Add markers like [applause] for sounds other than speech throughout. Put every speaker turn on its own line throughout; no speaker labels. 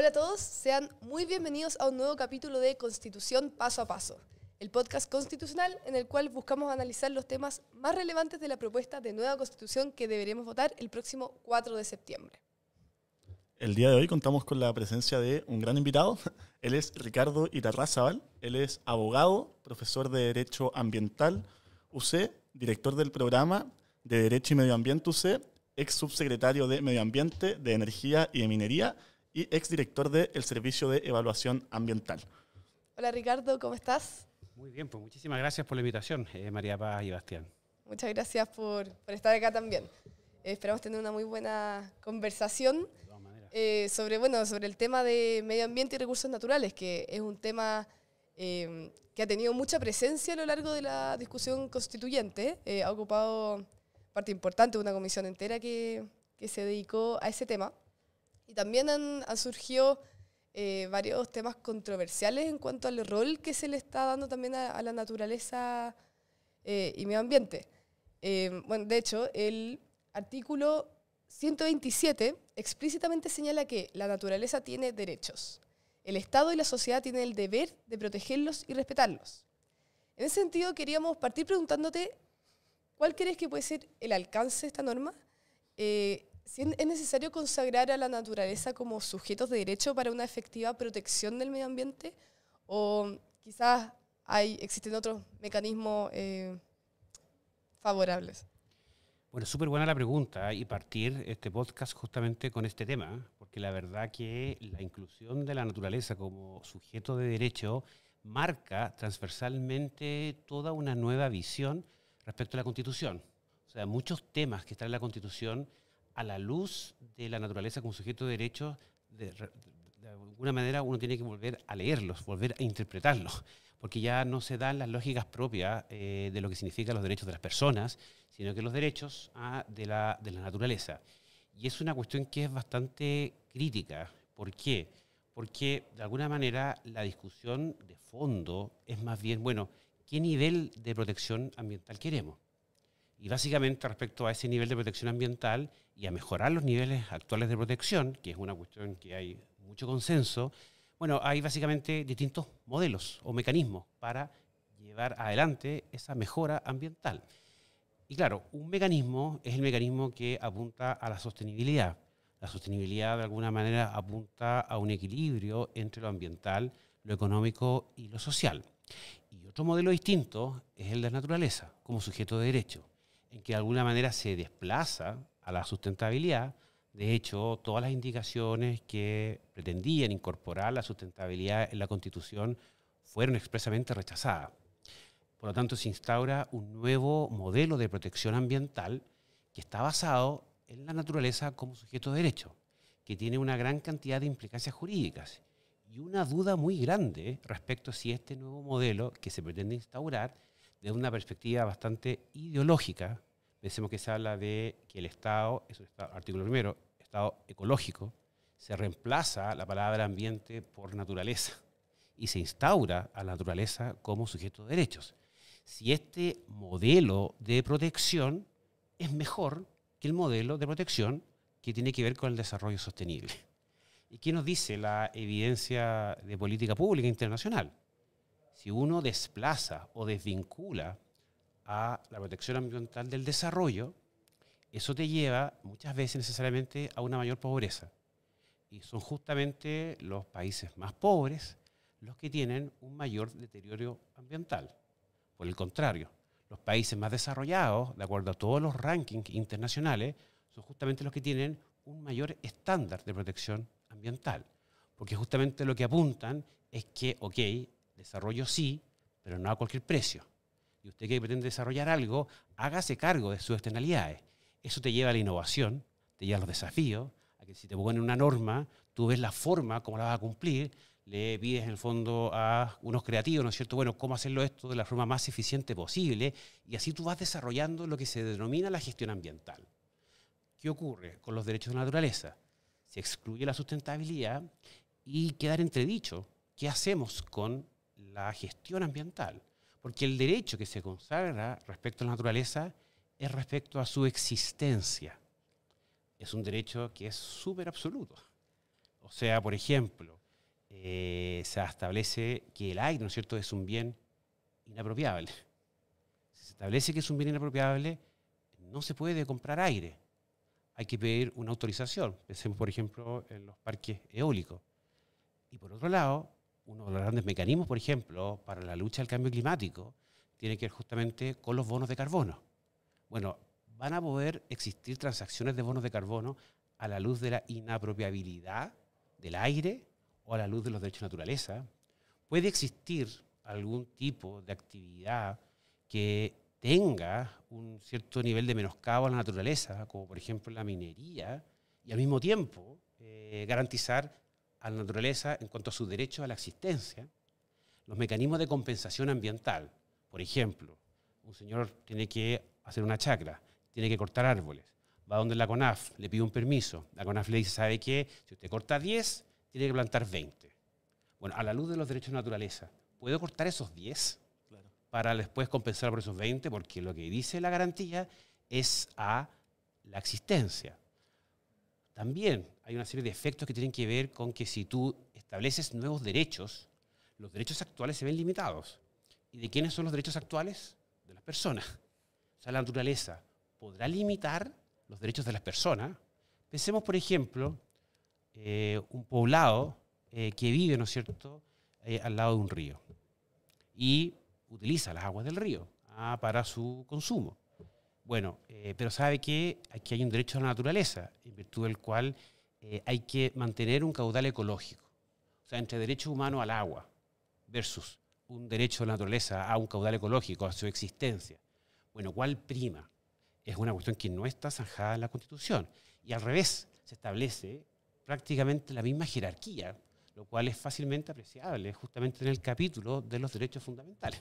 Hola a todos, sean muy bienvenidos a un nuevo capítulo de Constitución Paso a Paso, el podcast constitucional en el cual buscamos analizar los temas más relevantes de la propuesta de nueva constitución que deberemos votar el próximo 4 de septiembre.
El día de hoy contamos con la presencia de un gran invitado. [laughs] Él es Ricardo Zaval, Él es abogado, profesor de Derecho Ambiental UC, director del programa de Derecho y Medio Ambiente UC, ex subsecretario de Medio Ambiente, de Energía y de Minería y exdirector del Servicio de Evaluación Ambiental.
Hola Ricardo, ¿cómo estás?
Muy bien, pues
muchísimas gracias por la invitación, eh, María Paz y Bastián.
Muchas gracias por, por estar acá también. Eh, esperamos tener una muy buena conversación eh, sobre, bueno, sobre el tema de medio ambiente y recursos naturales, que es un tema que ha tenido mucha presencia a lo largo de la discusión constituyente. ha ocupado parte importante de una comisión entera que, que, se dedicó a ese tema. Y también han, surgido eh, varios temas controversiales en cuanto al rol que se le está dando también a, la naturaleza eh, y medio ambiente. Eh, bueno, de hecho, el artículo 127 explícitamente señala que la naturaleza tiene derechos. El Estado y la sociedad tienen el deber de protegerlos y respetarlos. En ese sentido, queríamos partir preguntándote cuál crees que puede ser el alcance de esta norma es necesario consagrar a la naturaleza como sujetos de derecho para una efectiva protección del medio ambiente o quizás hay, existen otros mecanismos eh, favorables.
Bueno, súper buena la pregunta ¿eh? y partir este podcast justamente con este tema, porque la verdad que la inclusión de la naturaleza como sujeto de derecho marca transversalmente toda una nueva visión respecto a la Constitución. O sea, muchos temas que están en la Constitución a la luz de la naturaleza como sujeto de derechos, de, alguna manera uno tiene que volver a leerlos, volver a interpretarlos, porque ya no se dan las lógicas propias eh, de lo que significan los derechos de las personas, sino que los derechos ah, de, la, de la naturaleza. Y es una cuestión que es bastante crítica. ¿Por qué? Porque de alguna manera la discusión de fondo es más bien, bueno, ¿qué nivel de protección ambiental queremos? y básicamente respecto a ese nivel de protección ambiental y a mejorar los niveles actuales de protección, que es una cuestión que hay mucho consenso, bueno, hay básicamente distintos modelos o mecanismos para llevar adelante esa mejora ambiental. Y claro, un mecanismo es el mecanismo que apunta a la sostenibilidad. La sostenibilidad de alguna manera apunta a un equilibrio entre lo ambiental, lo económico y lo social. Y otro modelo distinto es el de la naturaleza como sujeto de derecho en que de alguna manera se desplaza a la sustentabilidad. De hecho, todas las indicaciones que pretendían incorporar la sustentabilidad en la Constitución fueron expresamente rechazadas. Por lo tanto, se instaura un nuevo modelo de protección ambiental que está basado en la naturaleza como sujeto de derecho, que tiene una gran cantidad de implicancias jurídicas y una duda muy grande respecto a si este nuevo modelo que se pretende instaurar de una perspectiva bastante ideológica. Pensemos que se habla de que el Estado, es artículo primero, Estado ecológico, se reemplaza la palabra ambiente por naturaleza y se instaura a la naturaleza como sujeto de derechos. Si este modelo de protección es mejor que el modelo de protección que tiene que ver con el desarrollo sostenible. ¿Y qué nos dice la evidencia de política pública internacional? si uno desplaza o desvincula a la protección ambiental del desarrollo, eso te lleva muchas veces necesariamente a una mayor pobreza. Y son justamente los países más pobres los que tienen un mayor deterioro ambiental. Por el contrario, los países más desarrollados, de acuerdo a todos los rankings internacionales, son justamente los que tienen un mayor estándar de protección ambiental. Porque justamente lo que apuntan es que, ok, Desarrollo sí, pero no a cualquier precio. Y usted que pretende desarrollar algo, hágase cargo de sus externalidades. Eso te lleva a la innovación, te lleva a los desafíos, a que si te ponen una norma, tú ves la forma como la vas a cumplir, le pides en el fondo a unos creativos, ¿no es cierto? Bueno, cómo hacerlo esto de la forma más eficiente posible, y así tú vas desarrollando lo que se denomina la gestión ambiental. ¿Qué ocurre con los derechos de la naturaleza? Se excluye la sustentabilidad y quedar entredicho qué hacemos con la gestión ambiental, porque el derecho que se consagra respecto a la naturaleza es respecto a su existencia. Es un derecho que es súper absoluto. O sea, por ejemplo, eh, se establece que el aire, ¿no es cierto?, es un bien inapropiable. se establece que es un bien inapropiable, no se puede comprar aire. Hay que pedir una autorización. Pensemos, por ejemplo, en los parques eólicos. Y por otro lado, uno de los grandes mecanismos, por ejemplo, para la lucha del cambio climático, tiene que ver justamente con los bonos de carbono. Bueno, van a poder existir transacciones de bonos de carbono a la luz de la inapropiabilidad del aire o a la luz de los derechos de naturaleza. Puede existir algún tipo de actividad que tenga un cierto nivel de menoscabo a la naturaleza, como por ejemplo la minería, y al mismo tiempo eh, garantizar a la naturaleza en cuanto a su derecho a la existencia, los mecanismos de compensación ambiental. Por ejemplo, un señor tiene que hacer una chacra, tiene que cortar árboles, va donde la CONAF, le pide un permiso, la CONAF le dice, ¿sabe qué? Si usted corta 10, tiene que plantar 20. Bueno, a la luz de los derechos de naturaleza, ¿puedo cortar esos 10 para después compensar por esos 20? Porque lo que dice la garantía es a la existencia. También hay una serie de efectos que tienen que ver con que si tú estableces nuevos derechos, los derechos actuales se ven limitados. ¿Y de quiénes son los derechos actuales? De las personas. O sea, la naturaleza podrá limitar los derechos de las personas. Pensemos, por ejemplo, eh, un poblado eh, que vive, ¿no es cierto?, eh, al lado de un río y utiliza las aguas del río ah, para su consumo. Bueno, pero sabe que aquí hay un derecho a la naturaleza, en virtud del cual eh, hay que mantener un caudal ecológico. O sea, entre derecho humano al agua versus un derecho de la naturaleza a un caudal ecológico, a su existencia. Bueno, ¿cuál prima? Es una cuestión que no está zanjada en la Constitución. Y al revés, se establece prácticamente la misma jerarquía, lo cual es fácilmente apreciable justamente en el capítulo de los derechos fundamentales,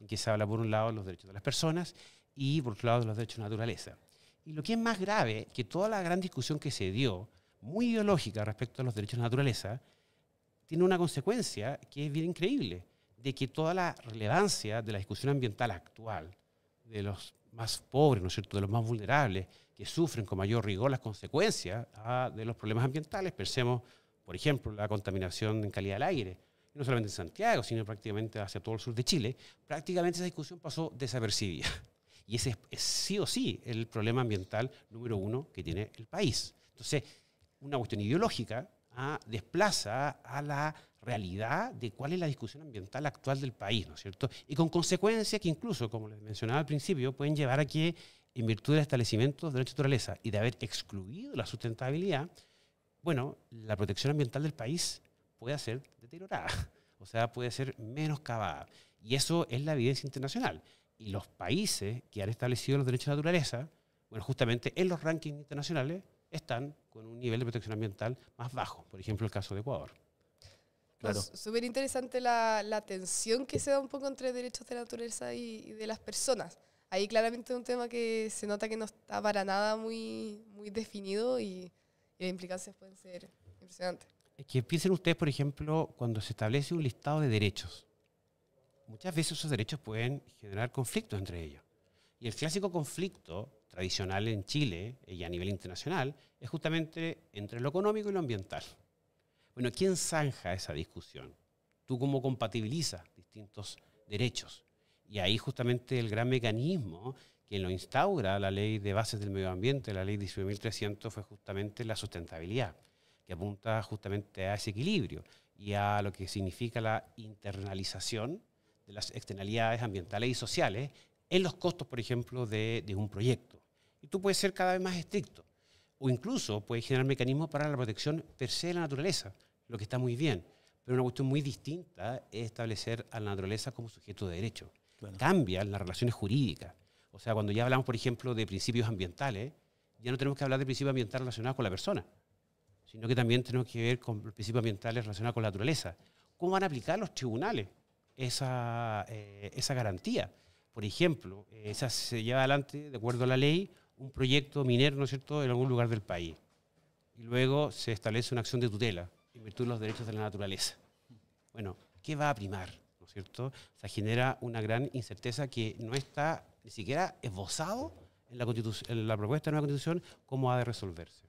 en que se habla por un lado de los derechos de las personas y por otro lado de los derechos de la naturaleza. Y lo que es más grave, que toda la gran discusión que se dio muy ideológica respecto a los derechos de la naturaleza, tiene una consecuencia que es bien increíble, de que toda la relevancia de la discusión ambiental actual, de los más pobres, ¿no es cierto?, de los más vulnerables, que sufren con mayor rigor las consecuencias ah, de los problemas ambientales. Pensemos, por ejemplo, la contaminación en calidad del aire, no solamente en Santiago, sino prácticamente hacia todo el sur de Chile, prácticamente esa discusión pasó desapercibida. Y ese es, es sí o sí el problema ambiental número uno que tiene el país. Entonces, una cuestión ideológica, ¿ah? desplaza a la realidad de cuál es la discusión ambiental actual del país, ¿no es cierto? Y con consecuencias que incluso, como les mencionaba al principio, pueden llevar a que, en virtud de establecimientos de la naturaleza y de haber excluido la sustentabilidad, bueno, la protección ambiental del país puede ser deteriorada, [laughs] o sea, puede ser menos cavada. Y eso es la evidencia internacional. Y los países que han establecido los derechos de naturaleza, bueno, justamente en los rankings internacionales, están con un nivel de protección ambiental más bajo, por ejemplo el caso de Ecuador. Claro.
súper interesante la, la, tensión que se da un poco entre derechos de la naturaleza y, de las personas. Ahí claramente es un tema que se nota que no está para nada muy, muy definido y, y las implicancias pueden ser impresionantes.
Es que piensen ustedes, por ejemplo, cuando se establece un listado de derechos. Muchas veces esos derechos pueden generar conflictos entre ellos. Y el clásico conflicto tradicional en Chile eh, y a nivel internacional es justamente entre lo económico y lo ambiental. Bueno, ¿quién zanja esa discusión? ¿Tú cómo compatibilizas distintos derechos? Y ahí justamente el gran mecanismo que lo instaura la ley de bases del medio ambiente, la ley 19.300, fue justamente la sustentabilidad, que apunta justamente a ese equilibrio y a lo que significa la internalización de las externalidades ambientales y sociales en los costos, por ejemplo, de, de un proyecto tú puedes ser cada vez más estricto. O incluso puedes generar mecanismos para la protección per se de la naturaleza, lo que está muy bien. Pero una cuestión muy distinta es establecer a la naturaleza como sujeto de derecho. Cambian las relaciones jurídicas. O sea, cuando ya hablamos, por ejemplo, de principios ambientales, ya no tenemos que hablar de principios ambientales relacionados con la persona, sino que también tenemos que ver con principios ambientales relacionados con la naturaleza. ¿Cómo van a aplicar los tribunales esa, eh, garantía? Por ejemplo, eh, esa se lleva adelante de acuerdo a la ley un proyecto minero, ¿no es cierto?, en algún lugar del país. Y luego se establece una acción de tutela en virtud de los derechos de la naturaleza. Bueno, ¿qué va a primar? ¿No es cierto? Se genera una gran incerteza que no está ni siquiera esbozado en la, propuesta de la nueva constitución cómo ha de resolverse.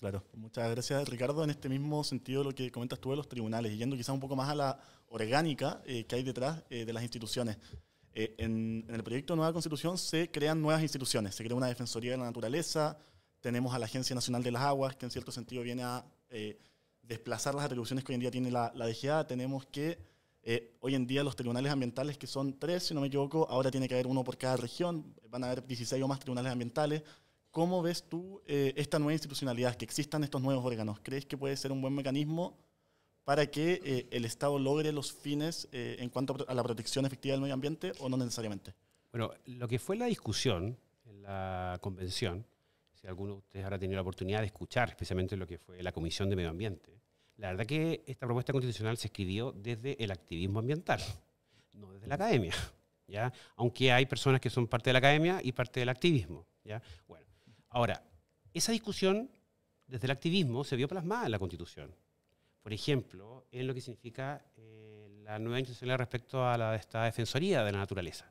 Claro,
muchas gracias Ricardo. En este mismo sentido, lo que comentas tú de los tribunales, yendo quizás un poco más a la orgánica eh, que hay detrás eh, de las instituciones. Eh, en, el proyecto de Nueva Constitución se crean nuevas instituciones, se crea una Defensoría de la Naturaleza, tenemos a la Agencia Nacional de las Aguas, que en cierto sentido viene a eh, desplazar las atribuciones que hoy en día tiene la, la DGA, tenemos que eh, hoy en día los tribunales ambientales, que son tres, si no me equivoco, ahora tiene que haber uno por cada región, van a haber 16 o más tribunales ambientales. ¿Cómo ves tú esta nueva institucionalidad, que existan estos nuevos órganos? ¿Crees que puede ser un buen mecanismo para que eh, el Estado logre los fines eh, en cuanto a la protección efectiva del medio ambiente o no necesariamente?
Bueno, lo que fue la discusión en la convención, si alguno de ustedes habrá tenido la oportunidad de escuchar especialmente lo que fue la Comisión de Medio Ambiente, la verdad que esta propuesta constitucional se escribió desde el activismo ambiental, no desde la academia, ¿ya? Aunque hay personas que son parte de la academia y parte del activismo, Bueno, ahora, esa discusión desde el activismo se vio plasmada en la Constitución por ejemplo, en lo que significa eh, la nueva institucionalidad respecto a la, esta defensoría de la naturaleza.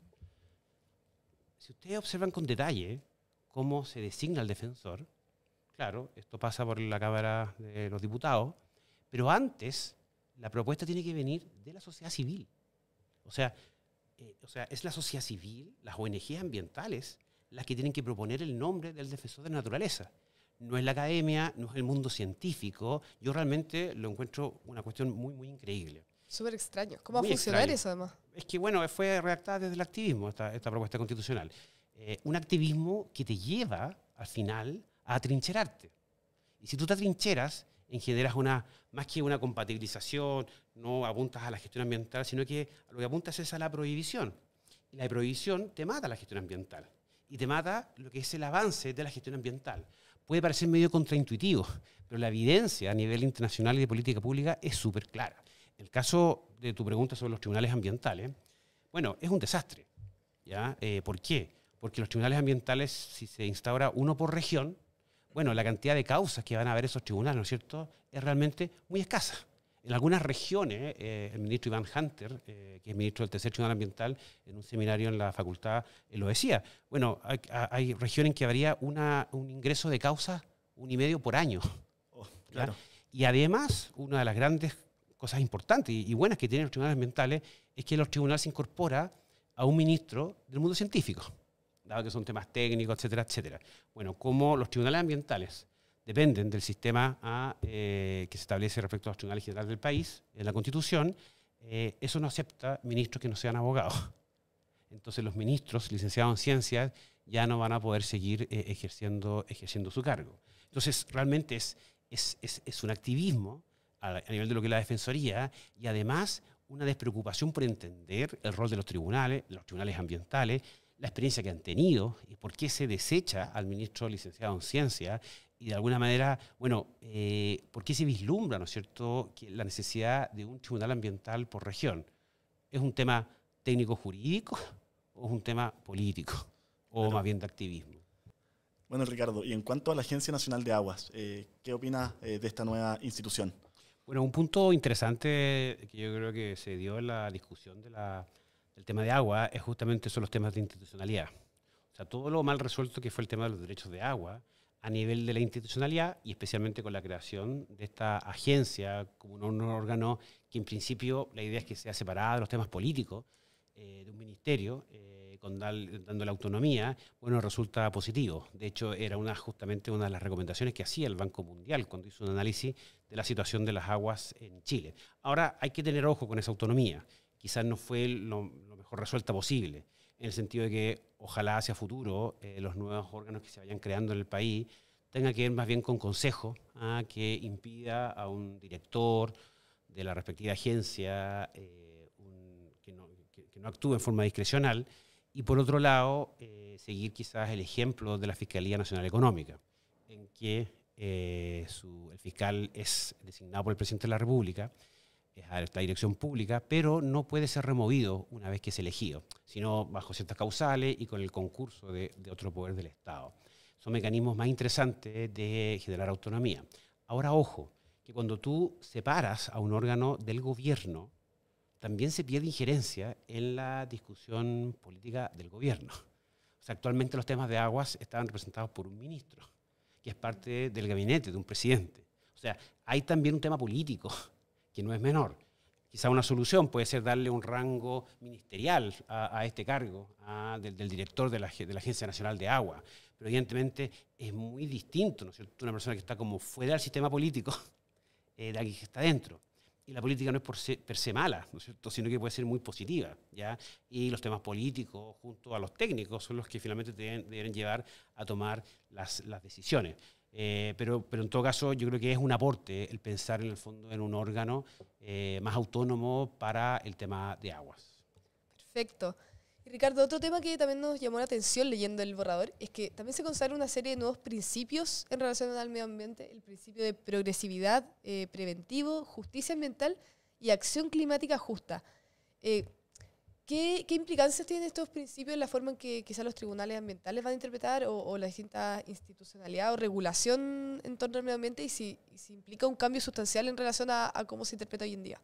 Si ustedes observan con detalle cómo se designa el defensor, claro, esto pasa por la Cámara de los Diputados, pero antes la propuesta tiene que venir de la sociedad civil. O sea, eh, o sea, es la sociedad civil, las ONG ambientales, las que tienen que proponer el nombre del defensor de la naturaleza no es la academia, no es el mundo científico. Yo realmente lo encuentro una cuestión muy, muy increíble.
Súper extraño. ¿Cómo va a funcionar eso además? Es
que, bueno, fue redactada desde el activismo esta, esta propuesta constitucional. Eh, un activismo que te lleva, al final, a atrincherarte. Y si tú te atrincheras, generas una, más que una compatibilización, no apuntas a la gestión ambiental, sino que lo que apuntas es a la prohibición. Y la prohibición te mata la gestión ambiental. Y te mata lo que es el avance de la gestión ambiental puede parecer medio contraintuitivo, pero la evidencia a nivel internacional y de política pública es súper clara. El caso de tu pregunta sobre los tribunales ambientales, bueno, es un desastre. ¿ya? Eh, ¿Por qué? Porque los tribunales ambientales, si se instaura uno por región, bueno, la cantidad de causas que van a haber esos tribunales, ¿no es cierto?, es realmente muy escasa. En algunas regiones, eh, el ministro Iván Hunter, eh, que es ministro del Tercer Tribunal Ambiental, en un seminario en la facultad eh, lo decía. Bueno, hay, regiones en que habría un ingreso de causa un y medio por año. Oh, y además, una de las grandes cosas importantes y, buenas que tienen los tribunales ambientales es que los tribunales se incorpora a un ministro del mundo científico, dado que son temas técnicos, etcétera, etcétera. Bueno, como los tribunales ambientales dependen del sistema a, ah, eh, que se establece respecto a los tribunales generales del país, en la Constitución, eh, eso no acepta ministros que no sean abogados. Entonces los ministros licenciados en ciencias ya no van a poder seguir eh, ejerciendo, ejerciendo su cargo. Entonces realmente es, es, es, un activismo a, nivel de lo que es la Defensoría y además una despreocupación por entender el rol de los tribunales, los tribunales ambientales, la experiencia que han tenido y por qué se desecha al ministro licenciado en ciencias y de alguna manera, bueno, eh, ¿por qué se vislumbra, ¿no es cierto?, que la necesidad de un tribunal ambiental por región. ¿Es un tema técnico-jurídico o es un tema político o más bien de activismo?
Bueno, Ricardo, y en cuanto a la Agencia Nacional de Aguas, eh, ¿qué opina eh, de esta nueva institución?
Bueno, un punto interesante que yo creo que se dio en la discusión de del tema de agua es justamente son los temas de institucionalidad. O sea, todo lo mal resuelto que fue el tema de los derechos de agua, a nivel de la institucionalidad y especialmente con la creación de esta agencia como un, órgano que en principio la idea es que sea separada de los temas políticos eh, de un ministerio, eh, con dando la autonomía, bueno, resulta positivo. De hecho, era justamente una de las recomendaciones que hacía el Banco Mundial cuando hizo un análisis de la situación de las aguas en Chile. Ahora hay que tener ojo con esa autonomía. Quizás no fue lo, lo mejor resuelta posible en el sentido de que ojalá hacia futuro eh, los nuevos órganos que se vayan creando en el país tengan que ver más bien con consejo ah, que impida a un director de la respectiva agencia eh, que, no, actúe en forma discrecional y por otro lado eh, seguir quizás el ejemplo de la Fiscalía Nacional Económica en que el fiscal es designado por el presidente de la República es a la dirección pública, pero no puede ser removido una vez que es elegido, sino bajo ciertas causales y con el concurso de, de otro poder del Estado. Son mecanismos más interesantes de generar autonomía. Ahora, ojo, que cuando tú separas a un órgano del gobierno, también se pierde injerencia en la discusión política del gobierno. O sea, actualmente los temas de aguas estaban representados por un ministro, que es parte del gabinete de un presidente. O sea, hay también un tema político que no es menor. Quizá una solución puede ser darle un rango ministerial a, este cargo del, director de la, Agencia Nacional de Agua. Pero evidentemente es muy distinto, ¿no Una persona que está como fuera del sistema político [laughs] eh, de aquí que está dentro. Y la política no es por se, per se mala, Sino que puede ser muy positiva, ¿ya? Y los temas políticos junto a los técnicos son los que finalmente deben, llevar a tomar las decisiones. Eh, pero, en todo caso, yo creo que es un aporte el pensar en el fondo en un órgano eh, más autónomo para el tema de aguas.
Perfecto. Ricardo, otro tema que también nos llamó la atención leyendo el borrador es que también se consagra una serie de nuevos principios en relación al medio ambiente, el principio de progresividad, eh, preventivo, justicia ambiental y acción climática justa. ¿Qué, implicancias tienen estos principios en la forma en que quizás los tribunales ambientales van a interpretar o, la distinta institucionalidad o regulación en torno al medio ambiente y si, implica un cambio sustancial en relación a, cómo se interpreta hoy en día?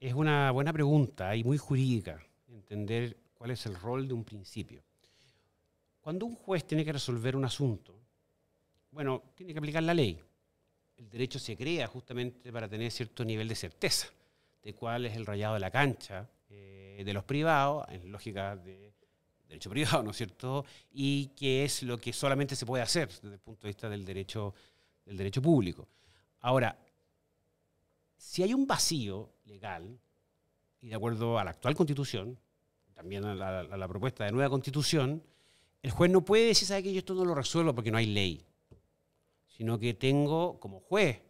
Es una buena pregunta y muy jurídica entender cuál es el rol de un principio. Cuando un juez tiene que resolver un asunto, bueno, tiene que aplicar la ley. El derecho se crea justamente para tener cierto nivel de certeza de cuál es el rayado de la cancha, eh, de los privados, en lógica de derecho privado, ¿no es cierto? Y que es lo que solamente se puede hacer desde el punto de vista del derecho, del derecho público. Ahora, si hay un vacío legal, y de acuerdo a la actual constitución, también a la, propuesta de nueva constitución, el juez no puede decir, ¿sabe que yo esto no lo resuelvo porque no hay ley? Sino que tengo como juez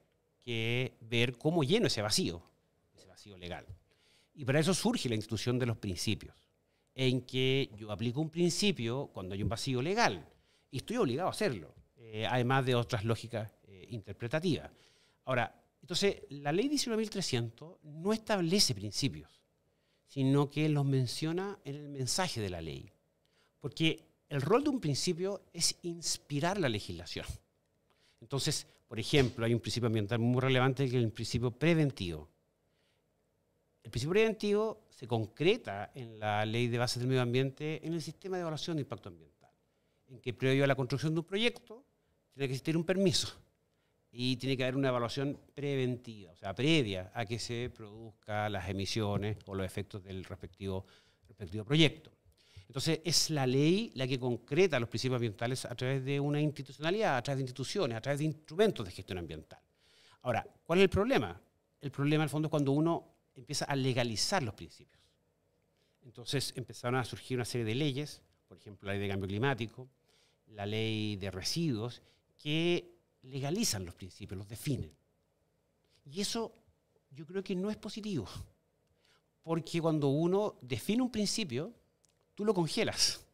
que ver cómo lleno ese vacío, ese vacío legal. Y para eso surge la institución de los principios, en que yo aplico un principio cuando hay un vacío legal y estoy obligado a hacerlo, eh, además de otras lógicas eh, interpretativas. Ahora, entonces, la ley 19.300 no establece principios, sino que los menciona en el mensaje de la ley, porque el rol de un principio es inspirar la legislación. Entonces, por ejemplo, hay un principio ambiental muy relevante que es el principio preventivo el principio preventivo se concreta en la ley de bases del medio ambiente en el sistema de evaluación de impacto ambiental, en que previo a la construcción de un proyecto tiene que existir un permiso y tiene que haber una evaluación preventiva, o sea, previa a que se produzcan las emisiones o los efectos del respectivo, proyecto. Entonces, es la ley la que concreta los principios ambientales a través de una institucionalidad, a través de instituciones, a través de instrumentos de gestión ambiental. Ahora, ¿cuál es el problema? El problema, al fondo, es cuando uno empieza a legalizar los principios. Entonces empezaron a surgir una serie de leyes, por ejemplo, la ley de cambio climático, la ley de residuos, que legalizan los principios, los definen. Y eso yo creo que no es positivo, porque cuando uno define un principio, tú lo congelas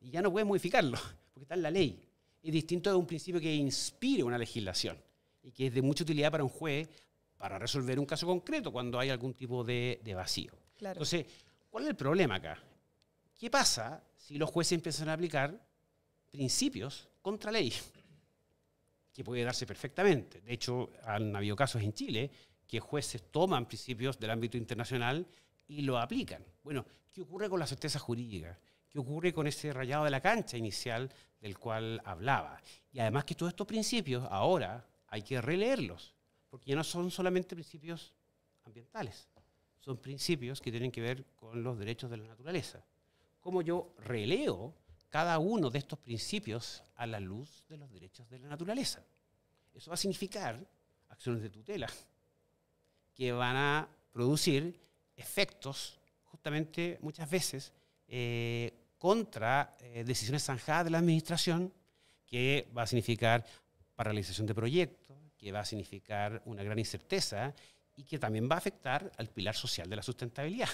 y ya no puedes modificarlo, porque está en la ley. Es distinto de un principio que inspire una legislación y que es de mucha utilidad para un juez para resolver un caso concreto cuando hay algún tipo de, vacío. Entonces, ¿cuál es el problema acá? ¿Qué pasa si los jueces empiezan a aplicar principios contra ley? Que puede darse perfectamente. De hecho, han habido casos en Chile que jueces toman principios del ámbito internacional y lo aplican. Bueno, ¿qué ocurre con la certeza jurídica? ¿Qué ocurre con ese rayado de la cancha inicial del cual hablaba? Y además que todos estos principios ahora hay que releerlos porque ya no son solamente principios ambientales, son principios que tienen que ver con los derechos de la naturaleza. Cómo yo releo cada uno de estos principios a la luz de los derechos de la naturaleza. Eso va a significar acciones de tutela que van a producir efectos justamente muchas veces eh, contra eh, decisiones zanjadas de la administración, que va a significar paralización de proyectos, que va a significar una gran incerteza y que también va a afectar al pilar social de la sustentabilidad,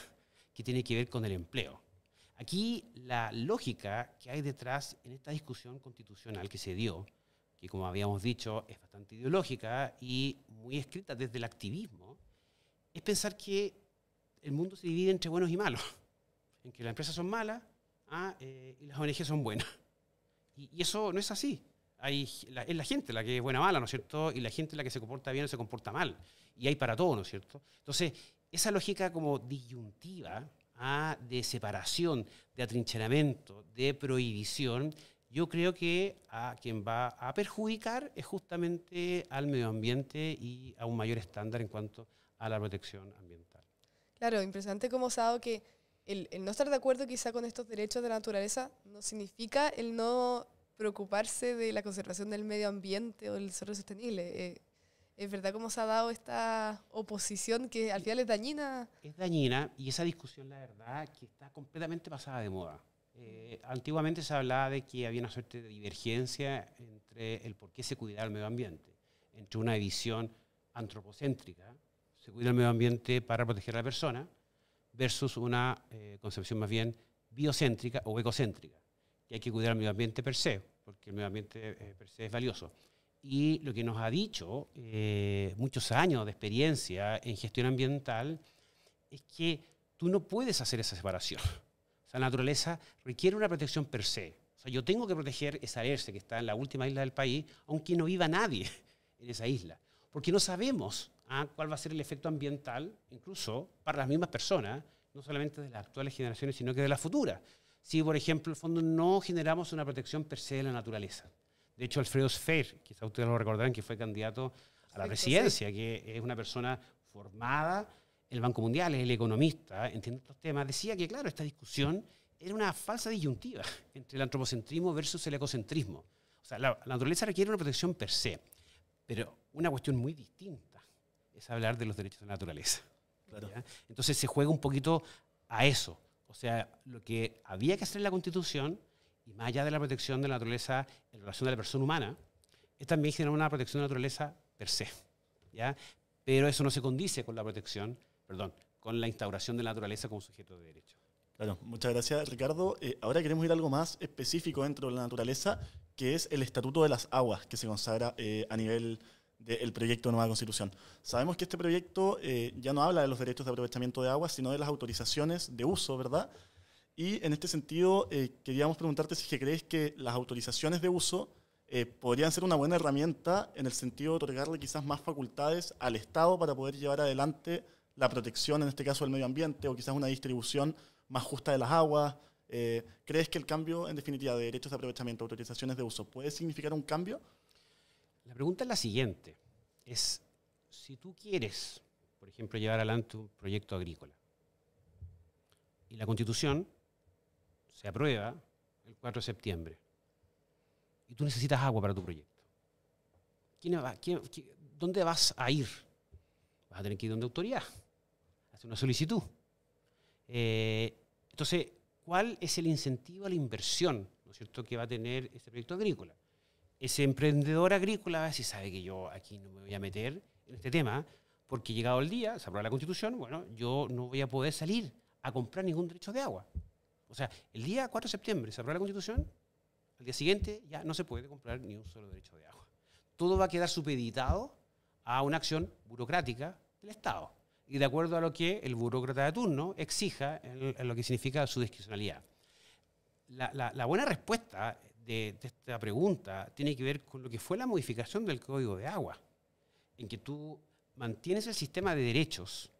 que tiene que ver con el empleo. Aquí la lógica que hay detrás en esta discusión constitucional que se dio, que como habíamos dicho es bastante ideológica y muy escrita desde el activismo, es pensar que el mundo se divide entre buenos y malos, en que las empresas son malas ah, eh, y las ONG son buenas. y eso no es así hay, es la gente la que es buena o mala, ¿no es cierto? Y la gente la que se comporta bien o se comporta mal. Y hay para todo, ¿no es cierto? Entonces, esa lógica como disyuntiva ¿ah? de separación, de atrincheramiento, de prohibición, yo creo que a quien va a perjudicar es justamente al medio ambiente y a un mayor estándar en cuanto a la protección ambiental.
Claro, impresionante como se dado que el, no estar de acuerdo quizá con estos derechos de la naturaleza no significa el no preocuparse de la conservación del medio ambiente o del desarrollo sostenible. Eh, es verdad cómo se ha dado esta oposición que al final es dañina.
Es dañina y esa discusión, la verdad, que está completamente pasada de moda. Eh, antiguamente se hablaba de que había una suerte de divergencia entre el por qué se cuidaba el medio ambiente, entre una visión antropocéntrica, se cuida el medio ambiente para proteger a la persona, versus una eh, concepción más bien biocéntrica o ecocéntrica. Y hay que cuidar el medio ambiente per se, porque el medio ambiente eh, per se es valioso. Y lo que nos ha dicho eh, muchos años de experiencia en gestión ambiental es que tú no puedes hacer esa separación. O sea, la naturaleza requiere una protección per se. O sea, yo tengo que proteger esa herce que está en la última isla del país, aunque no viva nadie [laughs] en esa isla. Porque no sabemos ah, cuál va a ser el efecto ambiental, incluso para las mismas personas, no solamente de las actuales generaciones, sino que de las futuras si, por ejemplo, el fondo no generamos una protección per se de la naturaleza. De hecho, Alfredo Sfer, quizá ustedes lo recordarán, que fue candidato a la presidencia, que es una persona formada en el Banco Mundial, es el economista, entiende estos temas, decía que, claro, esta discusión era una falsa disyuntiva [laughs] entre el antropocentrismo versus el ecocentrismo. O sea, la, naturaleza requiere una protección per se, pero una cuestión muy distinta es hablar de los derechos de la naturaleza. Entonces se juega un poquito a eso. O sea, lo que había que hacer en la Constitución, y más allá de la protección de la naturaleza en relación a la persona humana, es también generar una protección de la naturaleza per se. ¿ya? Pero eso no se condice con la protección, perdón, con la instauración de la naturaleza como sujeto de derecho.
Claro, muchas gracias Ricardo. Eh, ahora queremos ir a algo más específico dentro de la naturaleza, que es el Estatuto de las Aguas, que se consagra eh, a nivel del proyecto de nueva constitución. Sabemos que este proyecto eh, ya no habla de los derechos de aprovechamiento de agua, sino de las autorizaciones de uso, ¿verdad? Y en este sentido, eh, queríamos preguntarte si crees que las autorizaciones de uso eh, podrían ser una buena herramienta en el sentido de otorgarle quizás más facultades al Estado para poder llevar adelante la protección, en este caso del medio ambiente, o quizás una distribución más justa de las aguas. ¿Crees que el cambio, en definitiva, de derechos de aprovechamiento, autorizaciones de uso, puede significar un cambio la pregunta es la siguiente. Es,
si tú quieres, por ejemplo, llevar adelante un proyecto agrícola y la constitución se aprueba el 4 de septiembre y tú necesitas agua para tu proyecto, ¿dónde vas a ir? Vas a tener que ir donde autoridad, hacer una solicitud. Eh, entonces, ¿cuál es el incentivo a la inversión es cierto? que va a tener este proyecto agrícola? ese emprendedor agrícola si sabe que yo aquí no me voy a meter en este tema, porque llegado el día, se aprueba la constitución, bueno, yo no voy a poder salir a comprar ningún derecho de agua. O sea, el día 4 de septiembre se aprueba la constitución, al día siguiente ya no se puede comprar ni un solo derecho de agua. Todo va a quedar supeditado a una acción burocrática del Estado y de acuerdo a lo que el burócrata de turno exija en, lo que significa su discrecionalidad. la buena respuesta de, esta pregunta tiene que ver con lo que fue la modificación del Código de Agua, en que tú mantienes el sistema de derechos.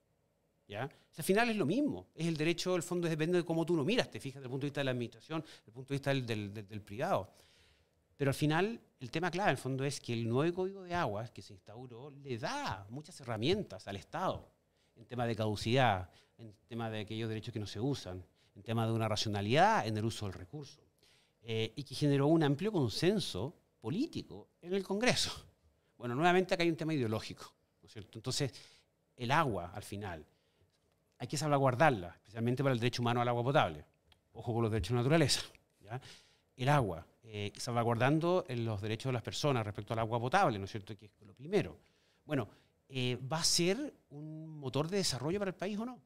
¿ya? al final es lo mismo. Es el derecho, el fondo depende de cómo tú lo miras, te fijas desde el punto de vista de la administración, desde el punto de vista del, privado. Pero al final, el tema clave, en el fondo, es que el nuevo Código de Aguas que se instauró le da muchas herramientas al Estado en tema de caducidad, en tema de aquellos derechos que no se usan, en tema de una racionalidad en el uso del recurso. Eh, y que generó un amplio consenso político en el Congreso. Bueno, nuevamente acá hay un tema ideológico, ¿no es cierto? Entonces, el agua, al final, hay que salvaguardarla, especialmente para el derecho humano al agua potable. Ojo con los derechos de naturaleza. ¿ya? El agua, eh, salvaguardando eh, los derechos de las personas respecto al agua potable, ¿no es cierto? Que es lo primero. Bueno, ¿va a ser un motor de desarrollo para el país o no?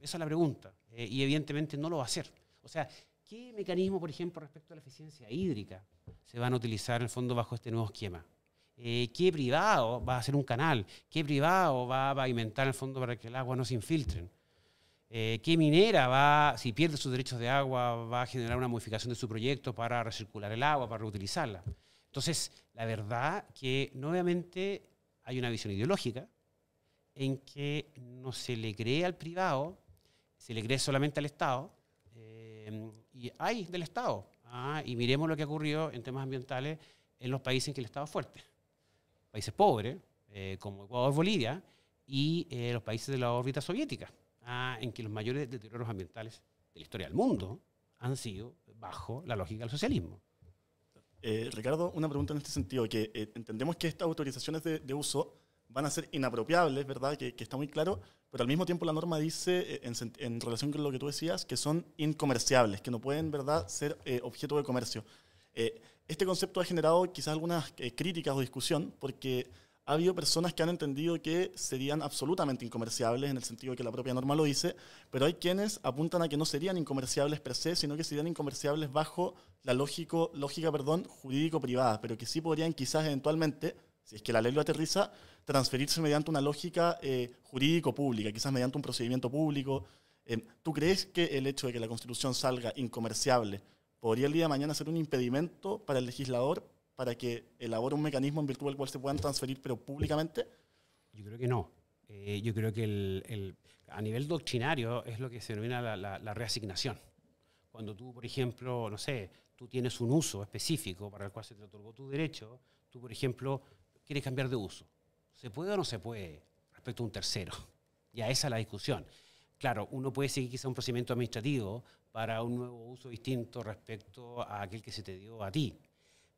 Esa es la pregunta. y evidentemente no lo va a ser. O sea, ¿Qué mecanismo, por ejemplo, respecto a la eficiencia hídrica se van a utilizar en el fondo bajo este nuevo esquema? Eh, ¿Qué privado va a hacer un canal? ¿Qué privado va a pavimentar el fondo para que el agua no se infiltre? Eh, ¿Qué minera va, si pierde sus derechos de agua, va a generar una modificación de su proyecto para recircular el agua, para reutilizarla? Entonces, la verdad que nuevamente hay una visión ideológica en que no se le cree al privado, se le cree solamente al Estado. Eh, y hay del Estado. Ah, y miremos lo que ha ocurrido en temas ambientales en los países en que el Estado es fuerte. Países pobres, eh, como Ecuador, Bolivia, y eh, los países de la órbita soviética, ah, en que los mayores deterioros ambientales de la
historia del mundo han sido bajo la lógica del socialismo. Eh, Ricardo, una pregunta en este sentido, que entendemos que estas autorizaciones de uso van a ser inapropiables, ¿verdad? Que, está muy claro, pero al mismo tiempo la norma dice, eh, en, relación con lo que tú decías, que son incomerciables, que no pueden, ¿verdad?, ser eh, objeto de comercio. Eh, este concepto ha generado quizás algunas críticas o discusión, porque ha habido personas que han entendido que serían absolutamente incomerciables, en el sentido que la propia norma lo dice, pero hay quienes apuntan a que no serían incomerciables per se, sino que serían incomerciables bajo la lógico, lógica perdón, jurídico-privada, pero que sí podrían quizás eventualmente, si es que la ley lo aterriza, transferirse mediante una lógica eh, jurídico-pública, quizás mediante un procedimiento público. Eh, ¿Tú crees que el hecho de que la Constitución salga incomerciable podría el día de mañana ser un impedimento para el legislador para que elabore un mecanismo en virtud del cual se puedan transferir, pero públicamente?
Yo creo que no. Eh, yo creo que el, a nivel doctrinario es lo que se denomina la reasignación. Cuando tú, por ejemplo, no sé, tú tienes un uso específico para el cual se te otorgó tu derecho, tú, por ejemplo, quieres cambiar de uso. ¿Se puede o no se puede respecto a un tercero? [laughs] Ya esa es la discusión. Claro, uno puede seguir quizá un procedimiento administrativo para un nuevo uso distinto respecto a aquel que se te dio a ti.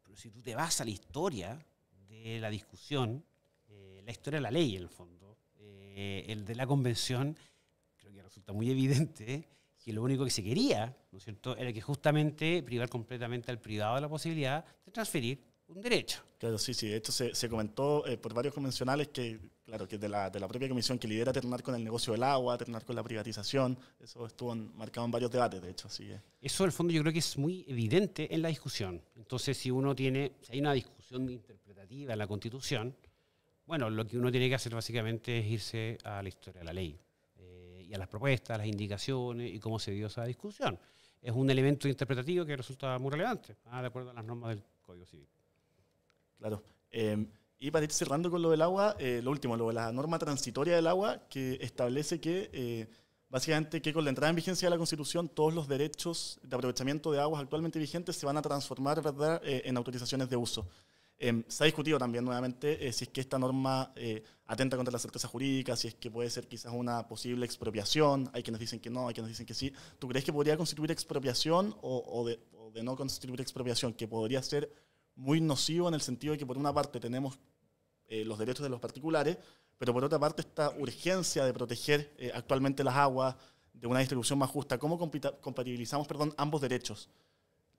Pero si tú te vas a la historia de la discusión, eh, la historia de la ley en el fondo, eh, el de la convención, creo que resulta muy evidente que lo único que se quería, ¿no cierto?, era que justamente privar completamente al privado de la posibilidad de transferir
un derecho. Claro, sí, sí. Esto se, se comentó eh, por varios convencionales que, claro, que de la, de la propia comisión que lidera terminar con el negocio del agua, terminar con la privatización, eso estuvo marcado en varios debates, de hecho. Así en
Eso, el fondo, yo creo que es muy evidente en la discusión. Entonces, si uno tiene, si hay una discusión interpretativa en la Constitución, bueno, lo que uno tiene que hacer básicamente es irse a la historia de la ley eh, y a las propuestas, a las indicaciones y cómo se dio esa discusión. Es un elemento interpretativo que resulta muy relevante, ah, de acuerdo a las normas del Código Civil.
Claro. Em, y para ir cerrando con lo del agua, eh, lo último, lo de la norma transitoria del agua que establece que eh, básicamente que con la entrada en vigencia de la Constitución todos los derechos de aprovechamiento de aguas actualmente vigentes se van a transformar eh, en autorizaciones de uso. Em, se ha discutido también nuevamente si es que esta norma atenta contra la certeza jurídica, si es que puede ser quizás una posible expropiación, hay quienes dicen que no, hay quienes dicen que sí. ¿Tú crees que podría constituir expropiación o, de, o de no constituir expropiación, que podría ser muy nocivo en el sentido de que por una parte tenemos eh, los derechos de los particulares, pero por otra parte esta urgencia de proteger eh, actualmente las aguas de una distribución más justa. ¿Cómo compatibilizamos perdón, ambos derechos?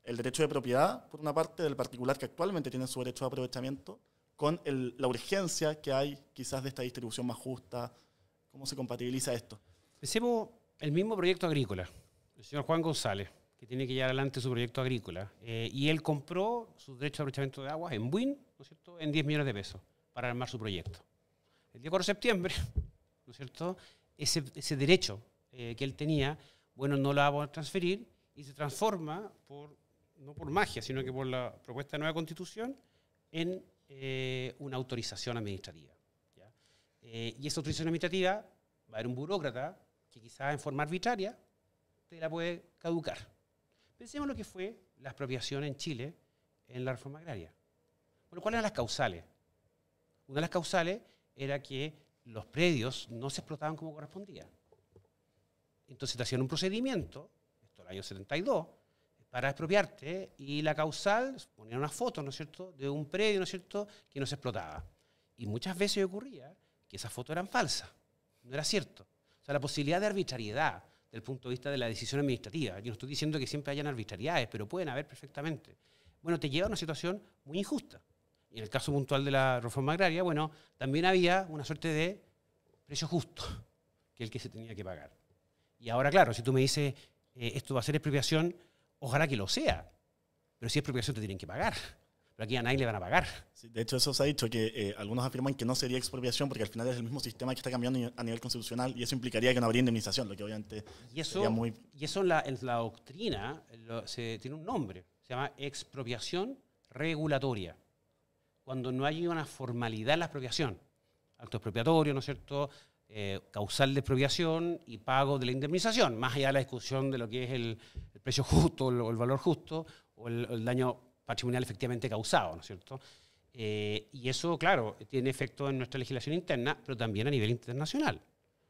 El derecho de propiedad, por una parte, del particular que actualmente tiene su derecho de aprovechamiento, con la urgencia que hay quizás de esta distribución más justa. ¿Cómo se compatibiliza esto? Pensemos
el mismo proyecto agrícola, el señor Juan González tiene que llevar adelante su proyecto agrícola. Eh, y él compró su derecho de aprovechamiento de aguas en Buin, ¿no es cierto?, en 10 millones de pesos para armar su proyecto. El día 4 de septiembre, [laughs] ¿no es cierto?, ese, derecho eh, que él tenía, bueno, no lo va a poder transferir y se transforma, por, no por magia, sino que por la propuesta de nueva constitución, en eh, una autorización administrativa. y esa autorización administrativa va a haber un burócrata que quizás en forma arbitraria te la puede caducar. Pensemos lo que fue la expropiación en Chile en la reforma agraria. Bueno, ¿cuáles eran las causales? Una de las causales era que los predios no se explotaban como correspondía. Entonces te hacían un procedimiento, esto el año 72, para expropiarte y la causal ponía una foto, ¿no es cierto?, de un predio, ¿no es cierto?, que no se explotaba. Y muchas veces ocurría que esas fotos eran falsas, no era cierto. O sea, la posibilidad de arbitrariedad, el punto de vista de la decisión administrativa. Yo no estoy diciendo que siempre hayan arbitrariedades, pero pueden haber perfectamente. Bueno, te lleva a una situación muy injusta. Y en el caso puntual de la reforma agraria, bueno, también había una suerte de precio justo, que es el que se tenía que pagar. Y ahora, claro, si tú me dices, eh, esto va a ser expropiación, ojalá que lo sea, pero si es expropiación te tienen que pagar pero aquí a
nadie le van a pagar. de hecho, eso se ha dicho, que eh, algunos afirman que no sería expropiación porque al final es el mismo sistema que está cambiando a nivel constitucional y eso implicaría que no habría indemnización, lo que obviamente sería muy... Y eso la, en
la doctrina se, tiene un nombre, se llama expropiación regulatoria, cuando no hay una formalidad en la expropiación. Acto expropiatorio, ¿no es cierto?, eh, causal de expropiación y pago de la indemnización, más allá de la discusión de lo que es el, precio justo o el, valor justo o el daño patrimonial efectivamente causado, ¿no es cierto? Eh, y eso, claro, tiene efecto en nuestra legislación interna, pero también a nivel internacional.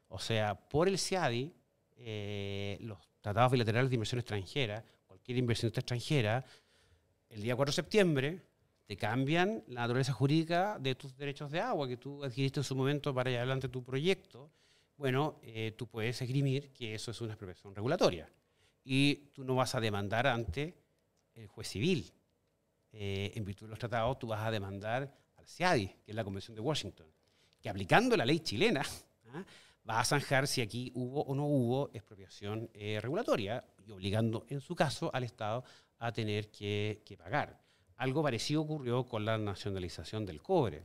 O sea, por el CIADI, eh, los tratados bilaterales de inversión extranjera, cualquier inversión extranjera, el día 4 de septiembre te cambian la naturaleza jurídica de tus derechos de agua que tú adquiriste en su momento para llevar adelante tu proyecto. Bueno, eh, tú puedes esgrimir que eso es una expropiación regulatoria. Y tú no vas a demandar ante el juez civil, eh, en virtud de los tratados, tú vas a demandar al CIADI, que es la Convención de Washington, que aplicando la ley chilena [laughs] ¿ah? va a zanjar si aquí hubo o no hubo expropiación eh, regulatoria y obligando, en su caso, al Estado a tener que, pagar. Algo parecido ocurrió con la nacionalización del cobre.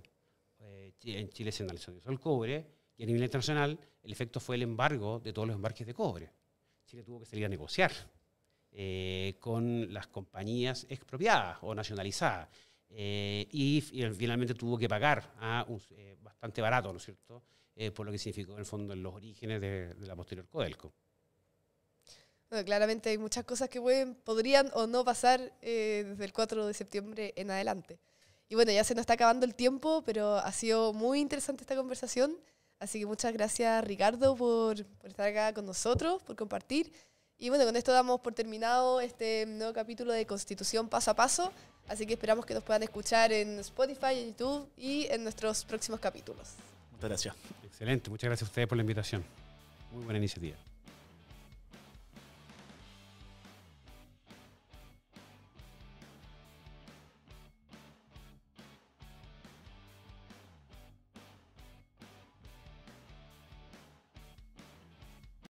Eh, en Chile se nacionalizó el cobre y a nivel internacional el efecto fue el embargo de todos los embarques de cobre. Chile tuvo que salir a negociar eh, con las compañías expropiadas o nacionalizadas. Eh, y, finalmente tuvo que pagar a eh, bastante barato, ¿no es cierto?, por lo que significó en el fondo en los orígenes de, la posterior Codelco.
claramente hay muchas cosas que podrían o no pasar desde el 4 de septiembre en adelante. Y bueno, ya se nos está acabando el tiempo, pero ha sido muy interesante esta conversación. Así que muchas gracias Ricardo por, por estar acá con nosotros, por compartir. Y bueno, con esto damos por terminado este nuevo capítulo de Constitución Paso a Paso. Así que esperamos que nos puedan escuchar en Spotify, en YouTube y en nuestros próximos capítulos.
Muchas gracias. Excelente,
muchas gracias a ustedes por la invitación. Muy buena iniciativa.